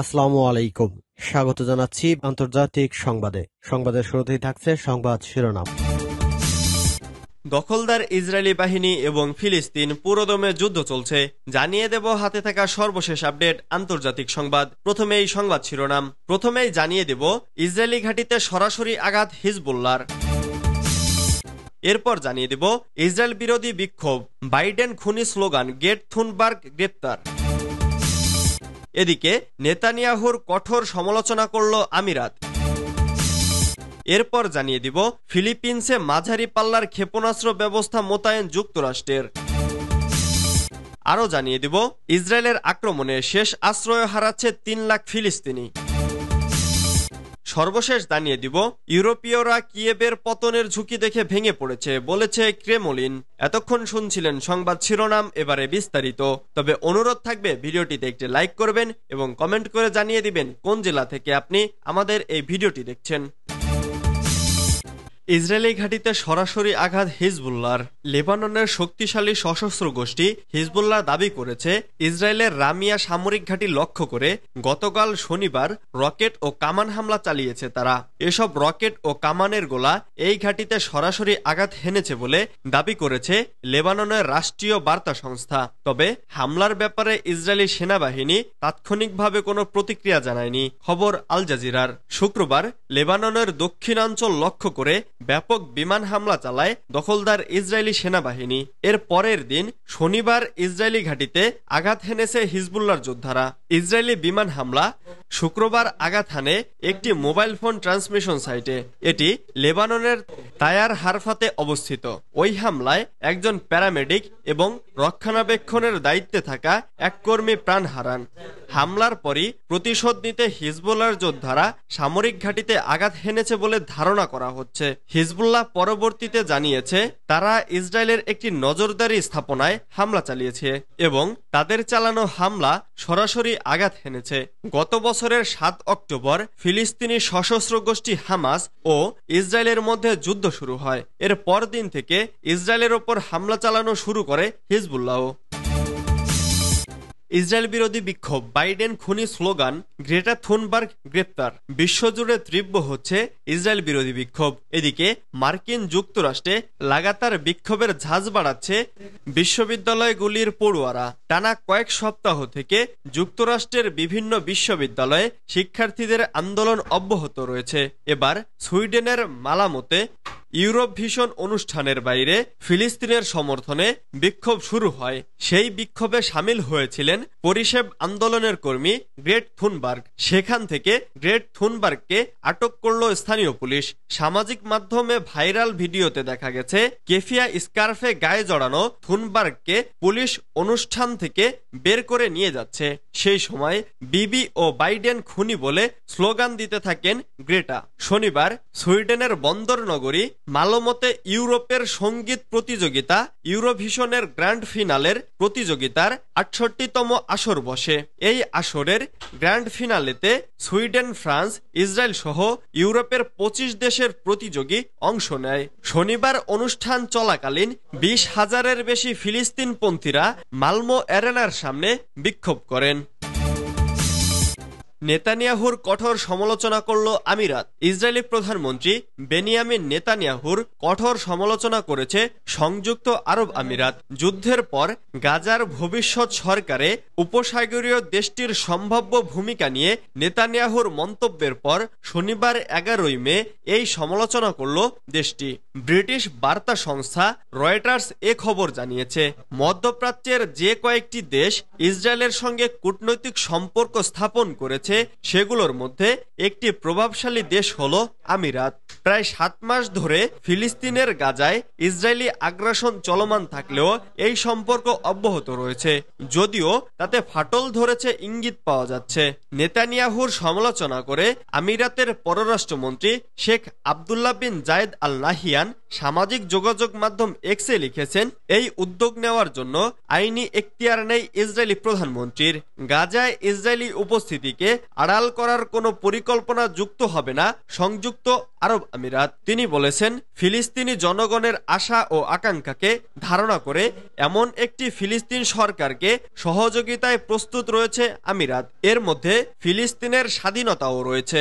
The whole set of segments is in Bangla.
আসসালাম আলাইকুম স্বাগত জানাচ্ছি আন্তর্জাতিক সংবাদে সংবাদের শুরুতেই থাকছে সংবাদ শিরোনাম দখলদার ইসরায়েলি বাহিনী এবং ফিলিস্তিন পুরোদমে যুদ্ধ চলছে জানিয়ে দেব হাতে থাকা সর্বশেষ আপডেট আন্তর্জাতিক সংবাদ প্রথমেই সংবাদ শিরোনাম প্রথমেই জানিয়ে দেব ইসরায়েলি ঘাঁটিতে সরাসরি আঘাত হিজবুল্লার এরপর জানিয়ে দেব ইসরায়েল বিরোধী বিক্ষোভ বাইডেন খুনি স্লোগান গেট থুনবার্গ গ্রেপ্তার এদিকে নেতানিয়াহুর কঠোর সমালোচনা করল আমিরাত এরপর জানিয়ে দিব ফিলিপিন্সে মাঝারি পাল্লার ক্ষেপণাস্ত্র ব্যবস্থা মোতায়েন যুক্তরাষ্ট্রের আরও জানিয়ে দিব ইসরায়েলের আক্রমণে শেষ আশ্রয় হারাচ্ছে তিন লাখ ফিলিস্তিনি সর্বশেষ জানিয়ে দিব ইউরোপীয়রা কিয়েবের পতনের ঝুঁকি দেখে ভেঙে পড়েছে বলেছে ক্রেমলিন এতক্ষণ শুনছিলেন সংবাদ শিরোনাম এবারে বিস্তারিত তবে অনুরোধ থাকবে ভিডিওটিতে একটি লাইক করবেন এবং কমেন্ট করে জানিয়ে দিবেন কোন জেলা থেকে আপনি আমাদের এই ভিডিওটি দেখছেন ইসরায়েলি ঘাঁটিতে সরাসরি আঘাত হিজবুল্লার লেবাননের শক্তিশালী সশস্ত্র গোষ্ঠী হিজবুল্লাহ দাবি করেছে ইসরায়েলের রামিয়া সামরিক ঘাঁটি লক্ষ্য করে গতকাল শনিবার রকেট ও কামান হামলা চালিয়েছে তারা এসব রকেট ও কামানের গোলা এই ঘাঁটিতে সরাসরি আঘাত হেনেছে বলে দাবি করেছে লেবাননের রাষ্ট্রীয় বার্তা সংস্থা তবে হামলার ব্যাপারে ইসরায়েলি সেনাবাহিনী তাৎক্ষণিকভাবে কোনো প্রতিক্রিয়া জানায়নি খবর আল জাজিরার শুক্রবার লেবাননের দক্ষিণাঞ্চল লক্ষ্য করে ব্যাপক বিমান হামলা চালায় দখলদার ইসরায়েলি সেনাবাহিনী এর পরের দিন শনিবার ইসরায়েলি ঘাঁটিতে আঘাত হেনেছে হিজবুল্লার যোদ্ধারা ইসরায়েলি বিমান হামলা শুক্রবার আঘাত হানে একটি মোবাইল ফোন ট্রান্সমিশন সাইটে এটি লেবাননের তায়ার হারফাতে অবস্থিত ওই হামলায় একজন প্যারামেডিক এবং রক্ষণাবেক্ষণের দায়িত্বে থাকা এক কর্মী প্রাণ হারান হামলার পরই প্রতিশোধ নিতে হিজবুল্লার যোদ্ধারা সামরিক ঘাঁটিতে আঘাত হেনেছে বলে ধারণা করা হচ্ছে হিজবুল্লাহ পরবর্তীতে জানিয়েছে তারা ইসরায়েলের একটি নজরদারি স্থাপনায় হামলা চালিয়েছে এবং তাদের চালানো হামলা সরাসরি আঘাত হেনেছে গত বছরের সাত অক্টোবর ফিলিস্তিনি সশস্ত্র গোষ্ঠী হামাস ও ইসরায়েলের মধ্যে যুদ্ধ শুরু হয় এর পরদিন থেকে ইসরায়েলের ওপর হামলা চালানো শুরু করে হিজবুল্লাহ ইসরায়েল বিরোধী বিক্ষোভ বাইডেন খুনি স্লোগান গ্রেটা থুনবার্গ গ্রেপ্তার বিশ্বজুড়ে তীব্র হচ্ছে ইসরায়েল বিরোধী বিক্ষোভ এদিকে মার্কিন যুক্তরাষ্ট্রে লাগাতার বিক্ষোভের ঝাঁজ বাড়াচ্ছে বিশ্ববিদ্যালয়গুলির পড়ুয়ারা টানা কয়েক সপ্তাহ থেকে যুক্তরাষ্ট্রের বিভিন্ন বিশ্ববিদ্যালয়ে শিক্ষার্থীদের আন্দোলন অব্যাহত রয়েছে এবার সুইডেনের মালামতে ইউরোপ ভিশন অনুষ্ঠানের বাইরে ফিলিস্তিনের সমর্থনে বিক্ষোভ শুরু হয় সেই বিক্ষোভে সামিল হয়েছিলেন পরিষেব আন্দোলনের কর্মী গ্রেট থুনবার্গ সেখান থেকে গ্রেট থুনবার্গকে আটক করল স্থানীয় পুলিশ সামাজিক মাধ্যমে ভাইরাল ভিডিওতে দেখা গেছে কেফিয়া স্কার্ফে গায়ে জড়ানো থুনবার্গকে পুলিশ অনুষ্ঠান থেকে বের করে নিয়ে যাচ্ছে সেই সময় বিবি ও বাইডেন খুনি বলে স্লোগান দিতে থাকেন গ্রেটা শনিবার সুইডেনের বন্দর নগরী মালমতে ইউরোপের সঙ্গীত প্রতিযোগিতা ইউরোভিশনের গ্র্যান্ড ফিনালের প্রতিযোগিতার আটষট্টিতম আসর বসে এই আসরের গ্র্যান্ড ফিনালেতে সুইডেন ফ্রান্স ইসরায়েল সহ ইউরোপের ২৫ দেশের প্রতিযোগী অংশ নেয় শনিবার অনুষ্ঠান চলাকালীন বিশ হাজারের বেশি ফিলিস্তিনপন্থীরা মালমো অ্যারেনার সামনে বিক্ষোভ করেন নেতানিয়াহুর কঠোর সমালোচনা করল আমিরাত ইসরায়েলি প্রধানমন্ত্রী বেনিয়ামিন নেতানিয়াহুর কঠোর সমালোচনা করেছে সংযুক্ত আরব আমিরাত যুদ্ধের পর গাজার ভবিষ্যৎ সরকারে উপসাগরীয় দেশটির সম্ভাব্য ভূমিকা নিয়ে নেতানিয়াহুর মন্তব্যের পর শনিবার এগারোই মে এই সমালোচনা করল দেশটি ব্রিটিশ বার্তা সংস্থা রয়টার্স এ খবর জানিয়েছে মধ্যপ্রাচ্যের যে কয়েকটি দেশ ইসরায়েলের সঙ্গে কূটনৈতিক সম্পর্ক স্থাপন করেছে রয়েছে সেগুলোর মধ্যে একটি প্রভাবশালী দেশ হল আমিরাত প্রায় সাত মাস ধরে ফিলিস্তিনের গাজায় ইসরায়েলি আগ্রাসন চলমান থাকলেও এই সম্পর্ক অব্যাহত রয়েছে যদিও তাতে ফাটল ধরেছে ইঙ্গিত পাওয়া যাচ্ছে নেতানিয়াহুর সমালোচনা করে আমিরাতের পররাষ্ট্রমন্ত্রী শেখ আবদুল্লাহ বিন জায়েদ আল নাহিয়ান সামাজিক যোগাযোগ মাধ্যম এক্সে লিখেছেন এই উদ্যোগ নেওয়ার জন্য আইনি এখতিয়ার নেই ইসরায়েলি প্রধানমন্ত্রীর গাজায় ইসরায়েলি উপস্থিতিকে আড়াল করার কোনো পরিকল্পনা যুক্ত হবে না সংযুক্ত আরব আমিরাত তিনি বলেছেন ফিলিস্তিনি জনগণের আশা ও আকাঙ্ক্ষাকে ধারণা করে এমন একটি ফিলিস্তিন সরকারকে সহযোগিতায় প্রস্তুত রয়েছে আমিরাত এর মধ্যে ফিলিস্তিনের স্বাধীনতাও রয়েছে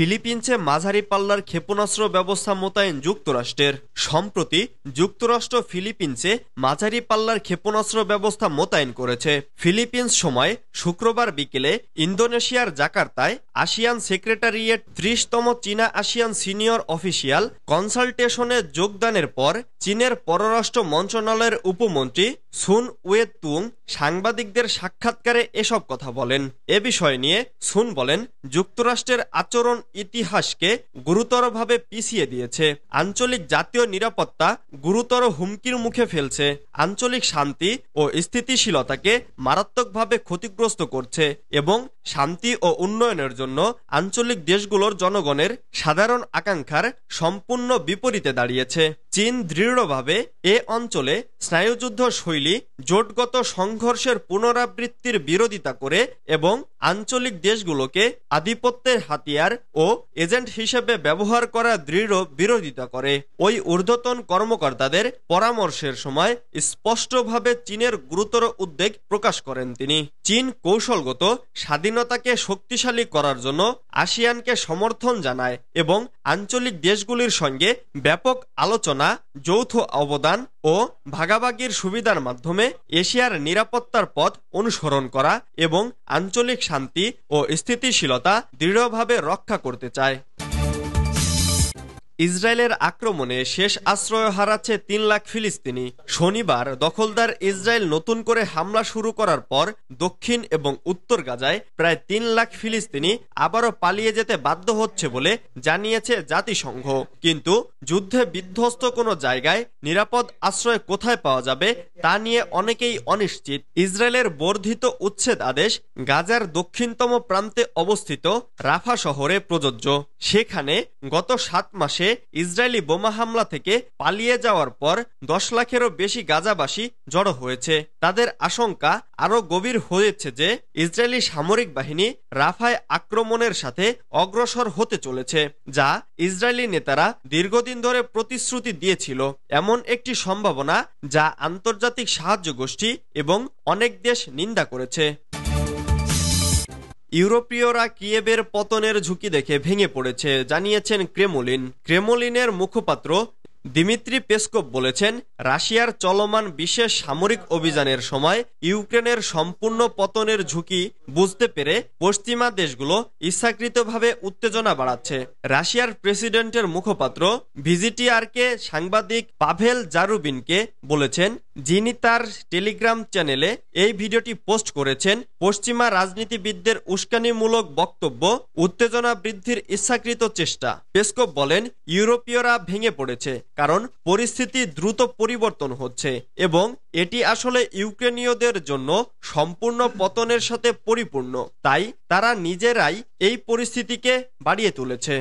ফিলিপিন্সে মাঝারি পাল্লার ক্ষেপণাস্ত্র ব্যবস্থা মোতায়েন যুক্তরাষ্ট্রের সম্প্রতি যুক্তরাষ্ট্র ফিলিপিন্সে মাঝারি পাল্লার ক্ষেপণাস্ত্র ব্যবস্থা মোতায়েন করেছে ফিলিপিন্স সময় শুক্রবার বিকেলে ইন্দোনেশিয়ার জাকার্তায় আসিয়ান সেক্রেটারিয়েট ত্রিশতম চীনা আসিয়ান সিনিয়র অফিসিয়াল কনসালটেশনে যোগদানের পর চীনের পররাষ্ট্র মন্ত্রণালয়ের উপমন্ত্রী সুন ওয়ে তুং সাংবাদিকদের সাক্ষাৎকারে এসব কথা বলেন এ বিষয় নিয়ে সুন বলেন যুক্তরাষ্ট্রের আচরণ ইতিহাসকে গুরুতরভাবে পিছিয়ে দিয়েছে আঞ্চলিক জাতীয় নিরাপত্তা গুরুতর হুমকির মুখে ফেলছে আঞ্চলিক শান্তি ও স্থিতিশীলতাকে মারাত্মকভাবে ক্ষতিগ্রস্ত করছে এবং শান্তি ও উন্নয়নের জন্য আঞ্চলিক দেশগুলোর জনগণের সাধারণ আকাঙ্ক্ষার সম্পূর্ণ বিপরীতে দাঁড়িয়েছে চীন দৃঢ়ভাবে এ অঞ্চলে স্নায়ুযুদ্ধ শৈলী জোটগত সংঘর্ষের পুনরাবৃত্তির বিরোধিতা করে এবং আঞ্চলিক দেশগুলোকে আধিপত্যের হাতিয়ার ও এজেন্ট হিসেবে ব্যবহার করা দৃঢ় বিরোধিতা করে ওই ঊর্ধ্বতন কর্মকর্তাদের পরামর্শের সময় স্পষ্টভাবে চীনের গুরুতর উদ্বেগ প্রকাশ করেন তিনি চীন কৌশলগত স্বাধীনতাকে শক্তিশালী করার জন্য আসিয়ানকে সমর্থন জানায় এবং আঞ্চলিক দেশগুলির সঙ্গে ব্যাপক আলোচনা যৌথ অবদান ও ভাগাভাগির সুবিধার মাধ্যমে এশিয়ার নিরাপত্তার পথ অনুসরণ করা এবং আঞ্চলিক শান্তি ও স্থিতিশীলতা দৃঢ়ভাবে রক্ষা করতে চায় ইসরায়েলের আক্রমণে শেষ আশ্রয় হারাচ্ছে তিন লাখ ফিলিস্তিনি শনিবার দখলদার ইসরায়েল নতুন করে হামলা শুরু করার পর দক্ষিণ এবং উত্তর গাজায় প্রায় তিন লাখ ফিলিস্তিনি আবারও পালিয়ে যেতে বাধ্য হচ্ছে বলে জানিয়েছে জাতিসংঘ কিন্তু যুদ্ধে বিধ্বস্ত কোনো জায়গায় নিরাপদ আশ্রয় কোথায় পাওয়া যাবে তা নিয়ে অনেকেই অনিশ্চিত ইসরায়েলের বর্ধিত উচ্ছেদ আদেশ গাজার দক্ষিণতম প্রান্তে অবস্থিত রাফা শহরে প্রযোজ্য সেখানে গত সাত মাসে ইসরায়েলি বোমা হামলা থেকে পালিয়ে যাওয়ার পর দশ লাখেরও বেশি গাজাবাসী জড়ো হয়েছে তাদের আশঙ্কা আরও গভীর হয়েছে যে ইসরায়েলি সামরিক বাহিনী রাফায় আক্রমণের সাথে অগ্রসর হতে চলেছে যা ইসরায়েলি নেতারা দীর্ঘদিন ধরে প্রতিশ্রুতি দিয়েছিল এমন একটি সম্ভাবনা যা আন্তর্জাতিক সাহায্য গোষ্ঠী এবং অনেক দেশ নিন্দা করেছে ইউরোপীয়রা কিয়েবের পতনের ঝুঁকি দেখে ভেঙে পড়েছে জানিয়েছেন ক্রেমলিন ক্রেমলিনের মুখপাত্র দিমিত্রি পেসকোপ বলেছেন রাশিয়ার চলমান বিশেষ সামরিক অভিযানের সময় ইউক্রেনের সম্পূর্ণ পতনের ঝুঁকি বুঝতে পেরে পশ্চিমা দেশগুলো ইচ্ছাকৃতভাবে উত্তেজনা বাড়াচ্ছে রাশিয়ার প্রেসিডেন্টের মুখপাত্র ভিজিটিআরকে সাংবাদিক পাভেল জারুবিনকে বলেছেন যিনি তার টেলিগ্রাম চ্যানেলে এই ভিডিওটি পোস্ট করেছেন পশ্চিমা রাজনীতিবিদদের উস্কানিমূলক বক্তব্য উত্তেজনা বৃদ্ধির ইচ্ছাকৃত চেষ্টা পেস্কোপ বলেন ইউরোপীয়রা ভেঙে পড়েছে কারণ পরিস্থিতি দ্রুত পরিবর্তন হচ্ছে এবং এটি আসলে ইউক্রেনীয়দের জন্য সম্পূর্ণ পতনের সাথে পরিপূর্ণ তাই তারা নিজেরাই এই পরিস্থিতিকে বাড়িয়ে তুলেছে